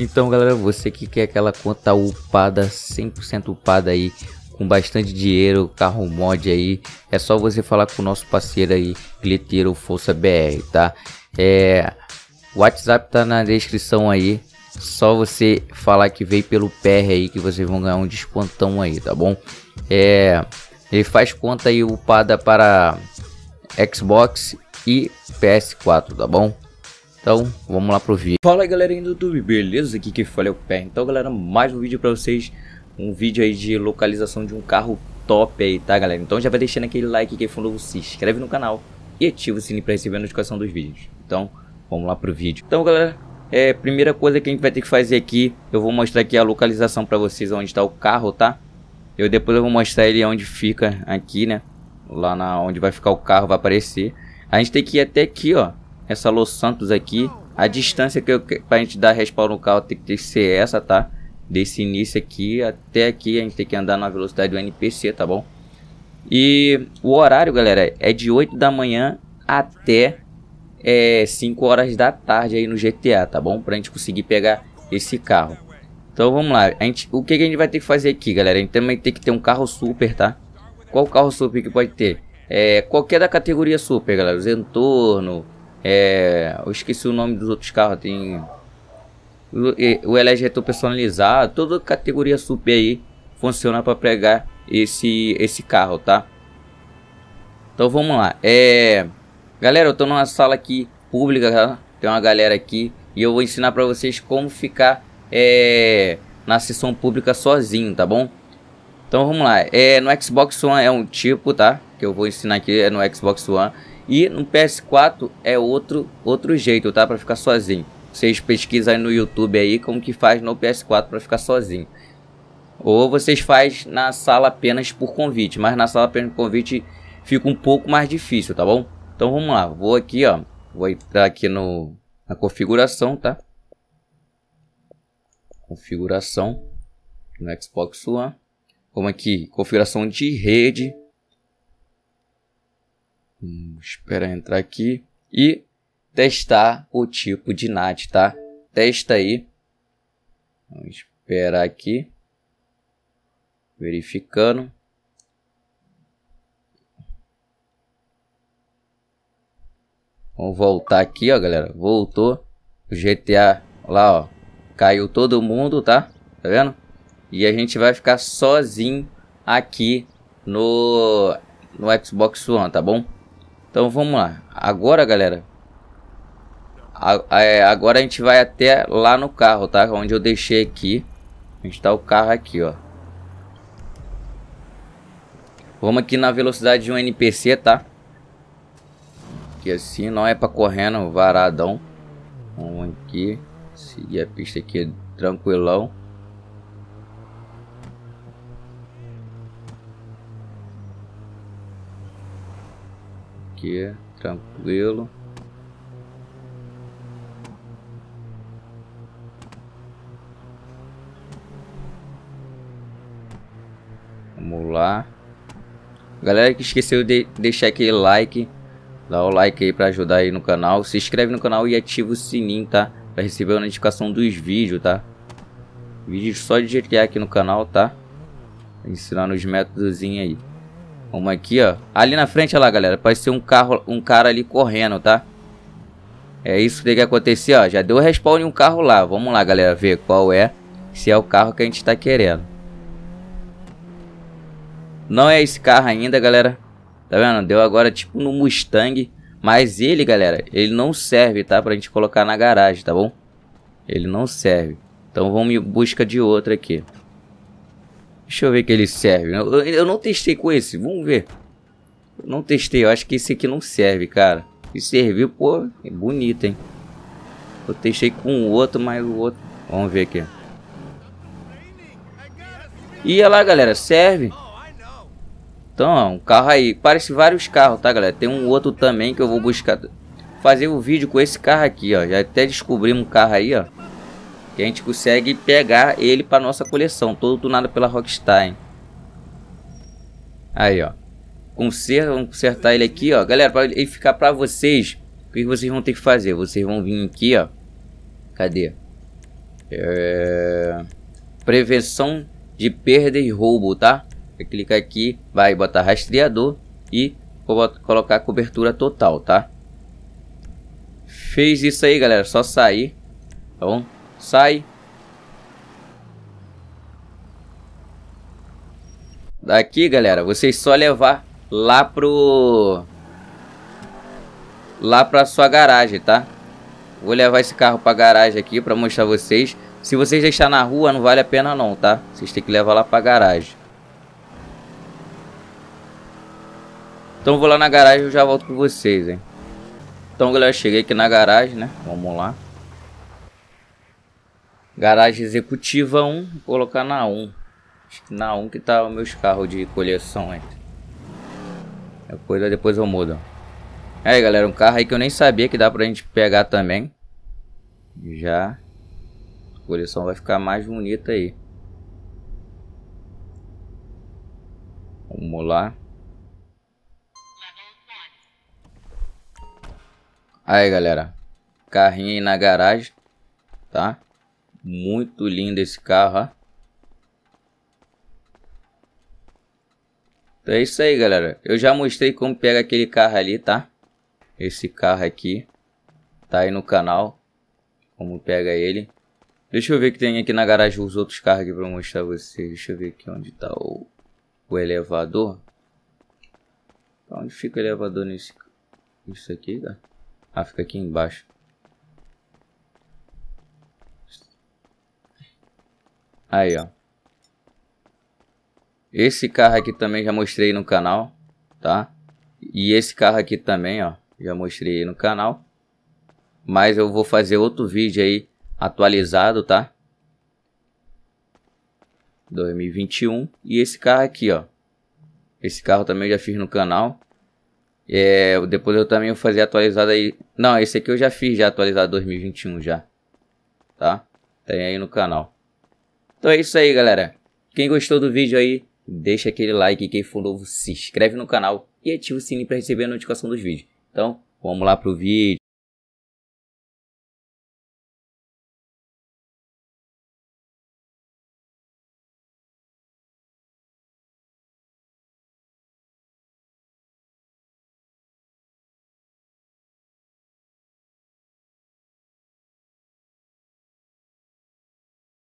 Então, galera, você que quer aquela conta upada, 100% upada aí, com bastante dinheiro, carro mod aí, é só você falar com o nosso parceiro aí, Glitero Força BR, tá? É, o WhatsApp tá na descrição aí, só você falar que veio pelo PR aí que vocês vão ganhar um descontão aí, tá bom? É, ele faz conta aí upada para Xbox e PS4, tá bom? Então, vamos lá pro vídeo. Fala aí, galera do YouTube, beleza? Aqui que fala é o Pé. Então, galera, mais um vídeo pra vocês. Um vídeo aí de localização de um carro top aí, tá, galera? Então já vai deixando aquele like que novo, se inscreve no canal e ativa o sininho pra receber a notificação dos vídeos. Então, vamos lá pro vídeo. Então, galera, é, primeira coisa que a gente vai ter que fazer aqui, eu vou mostrar aqui a localização pra vocês onde tá o carro, tá? Eu depois eu vou mostrar ele onde fica aqui, né? Lá na, onde vai ficar o carro, vai aparecer. A gente tem que ir até aqui, ó essa Los Santos aqui. A distância que eu, pra gente dar respawn no carro tem que ser essa, tá? Desse início aqui até aqui a gente tem que andar na velocidade do NPC, tá bom? E o horário, galera, é de 8 da manhã até é, 5 horas da tarde aí no GTA, tá bom? Pra gente conseguir pegar esse carro. Então vamos lá, a gente, o que, que a gente vai ter que fazer aqui, galera? A gente também tem que ter um carro super, tá? Qual carro super que pode ter? É, qualquer da categoria super, galera. Os entorno, é, eu esqueci o nome dos outros carros, tem o, LG retor personalizado, toda categoria super aí funciona para pregar esse esse carro, tá? Então vamos lá. É, galera, eu tô numa sala aqui pública, tá? tem uma galera aqui e eu vou ensinar para vocês como ficar é, na sessão pública sozinho, tá bom? Então vamos lá. É, no Xbox One é um tipo, tá? Que eu vou ensinar aqui é no Xbox One. E no PS4 é outro outro jeito, tá? Para ficar sozinho. Vocês pesquisam aí no YouTube aí como que faz no PS4 para ficar sozinho. Ou vocês faz na sala apenas por convite, mas na sala apenas por convite fica um pouco mais difícil, tá bom? Então vamos lá, vou aqui, ó, vou entrar aqui no na configuração, tá? Configuração no Xbox One. Vamos aqui, configuração de rede. Vamos hum, esperar entrar aqui e testar o tipo de NAT, tá? Testa aí. Vamos esperar aqui. Verificando. Vamos voltar aqui, ó, galera. Voltou. O GTA lá, ó. Caiu todo mundo, tá? Tá vendo? E a gente vai ficar sozinho aqui no, no Xbox One, tá bom? Então vamos lá. Agora, galera, a, a, é, agora a gente vai até lá no carro, tá? Onde eu deixei aqui. A gente tá o carro aqui, ó. Vamos aqui na velocidade de um NPC, tá? Que assim não é pra correndo, varadão. Vamos aqui. Seguir a pista aqui tranquilão. aqui, tranquilo. Vamos lá. Galera que esqueceu de deixar aquele like, dá o like aí para ajudar aí no canal. Se inscreve no canal e ativa o sininho, tá? Para receber a notificação dos vídeos, tá? Vídeos só de GTA aqui no canal, tá? Ensinando os métodos aí. Vamos aqui, ó. Ali na frente, olha lá, galera. Parece ser um carro, um cara ali correndo, tá? É isso que tem que acontecer, ó. Já deu respawn em um carro lá. Vamos lá, galera, ver qual é. Se é o carro que a gente tá querendo. Não é esse carro ainda, galera. Tá vendo? Deu agora tipo no Mustang. Mas ele, galera, ele não serve, tá? Pra gente colocar na garagem, tá bom? Ele não serve. Então vamos em busca de outro aqui. Deixa eu ver que ele serve. Né? Eu, eu não testei com esse, vamos ver. Eu não testei, eu acho que esse aqui não serve, cara. Se serviu, pô, é bonito, hein. Eu testei com o outro, mas o outro... Vamos ver aqui. E olha lá, galera, serve. Então, ó, um carro aí. Parece vários carros, tá, galera? Tem um outro também que eu vou buscar fazer o um vídeo com esse carro aqui, ó. Já até descobri um carro aí, ó que a gente consegue pegar ele para nossa coleção, todo tunado pela Rockstar. Aí, ó. Conserta, vamos consertar ele aqui, ó. Galera, para ele ficar para vocês, o que vocês vão ter que fazer? Vocês vão vir aqui, ó. Cadê? É... Prevenção de perda e roubo, tá? Você clica aqui, vai botar rastreador e colocar cobertura total, tá? Fez isso aí, galera. Só sair, tá bom? Sai. Daqui, galera, vocês só levar lá pro... Lá pra sua garagem, tá? Vou levar esse carro pra garagem aqui pra mostrar vocês. Se vocês deixar na rua, não vale a pena não, tá? Vocês têm que levar lá pra garagem. Então vou lá na garagem e já volto com vocês, hein? Então, galera, cheguei aqui na garagem, né? Vamos lá. Garagem executiva 1, vou colocar na 1. Acho que na 1 que tá os meus carros de coleção entre. É coisa depois eu mudo. É aí galera, um carro aí que eu nem sabia que dá pra gente pegar também. Já. A coleção vai ficar mais bonita aí. Vamos lá. Aí galera. Carrinho aí na garagem. Tá? Muito lindo esse carro, ó. Então é isso aí, galera. Eu já mostrei como pega aquele carro ali, tá? Esse carro aqui. Tá aí no canal. Como pega ele. Deixa eu ver que tem aqui na garagem os outros carros aqui pra mostrar vocês. Deixa eu ver aqui onde tá o, o elevador. Onde fica o elevador nesse... Isso aqui, cara? Tá? Ah, fica aqui embaixo. Aí, ó. Esse carro aqui também já mostrei no canal, tá? E esse carro aqui também, ó. Já mostrei no canal. Mas eu vou fazer outro vídeo aí atualizado, tá? 2021. E esse carro aqui, ó. Esse carro também eu já fiz no canal. É, depois eu também vou fazer atualizado aí. Não, esse aqui eu já fiz já atualizado 2021 já. Tá? Tem aí no canal. Então é isso aí, galera. Quem gostou do vídeo aí, deixa aquele like. Quem for novo, se inscreve no canal e ativa o sininho para receber a notificação dos vídeos. Então, vamos lá pro vídeo.